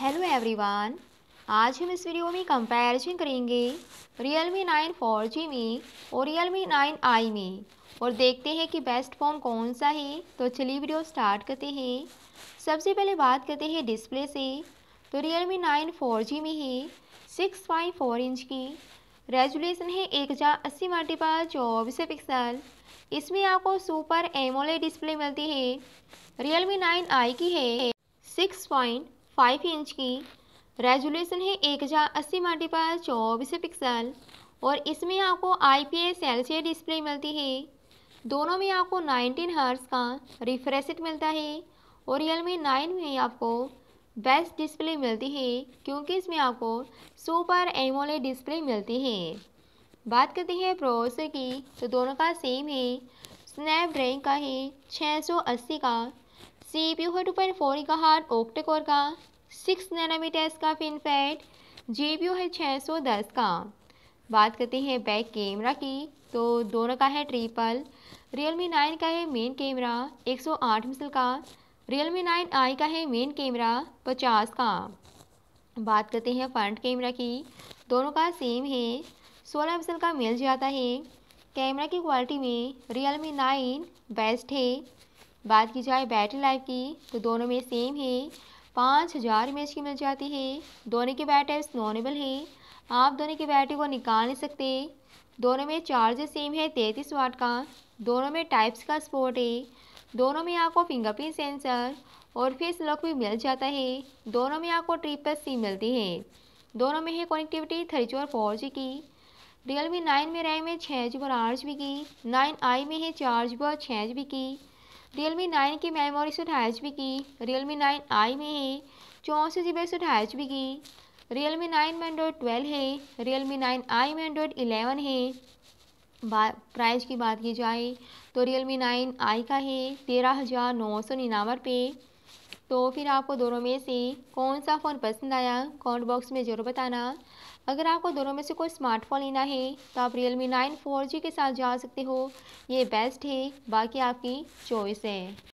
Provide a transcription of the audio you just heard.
hello everyone आज हम इस वीडियो में कंपैरिजन करेंगे Realme nine four G में और रियल मी नाइन आई में और देखते हैं कि बेस्ट फ़ोन कौन सा है तो चलिए वीडियो स्टार्ट करते हैं सबसे पहले बात करते हैं डिस्प्ले से तो Realme nine four G में है सिक्स पॉइंट फोर इंच की रेजुलेशन है एक हज़ार अस्सी मल्टीपल चौबीस पिक्सल इसमें आपको सुपर एमोले डिस्प्ले मिलती है रियल मी नाइन आई की है सिक्स पॉइंट फाइव इंच की रेजोल्यूशन है एक हज़ार अस्सी मल्टीपल चौबीस पिक्सल और इसमें आपको I P S L C display मिलती है दोनों में आपको 19 हर्ट्स का रिफ्रेशिट मिलता है और रियल मी नाइन में आपको बेस्ट डिस्प्ले मिलती है क्योंकि इसमें आपको सुपर एमोले डिस्प्ले मिलती है बात करते हैं प्रोसेसर की तो दोनों का सेम है स्नैपड्रैगन का है अस्सी का CPU है का GHz ओक्टे कोर का सिक्स नैनोमीटर इसका पी जीपीयू है छः सौ दस का बात करते हैं बैक कैमरा की तो दोनों का है ट्रिपल रियलमी नाइन का है मेन कैमरा एक सौ आठ मिसल का रियलमी नाइन आई का है मेन कैमरा पचास का बात करते हैं फ्रंट कैमरा की दोनों का सेम है सोलह मिसल का मिल जाता है कैमरा की क्वालिटी में रियलमी नाइन बेस्ट है बात की जाए बैटरी लाइफ की तो दोनों में सेम है पाँच हज़ार एम की मिल जाती है दोनों की बैटरी नॉनेबल है आप दोनों की बैटरी को निकाल नहीं सकते दोनों में चार्जर सेम है तैंतीस वाट का दोनों में टाइप्स का स्पोर्ट है दोनों में आपको फिंगरप्रिंट सेंसर और फेस लॉक भी मिल जाता है दोनों में आपको ट्रिपल सिम मिलती है दोनों में है कनेक्टिविटी थ्री जी और फोर जी की रियल मी नाइन में रैम है छः जी और आठ जी की नाइन आई में है चार जी और छः जी की रियल मी नाइन की मेमोरी सौ अठारह एच की रियल मी नाइन आई में है चौंसठ जी बी एक सौ अठारह एच की रियल मी नाइन में एंड्रॉयड ट्वेल्व है रियल मी नाइन आई में एंड्रॉयड इलेवन है प्राइस की बात की जाए तो रियल मी नाइन आई का है तेरह हज़ार नौ सौ निन्यानवे पे तो फिर आपको दोनों में से कौन सा फ़ोन पसंद आया कमेंट बॉक्स में ज़रूर बताना अगर आपको दोनों में से कोई स्मार्टफोन लेना है तो आप Realme nine four G के साथ जा सकते हो ये बेस्ट है बाकी आपकी चॉइस है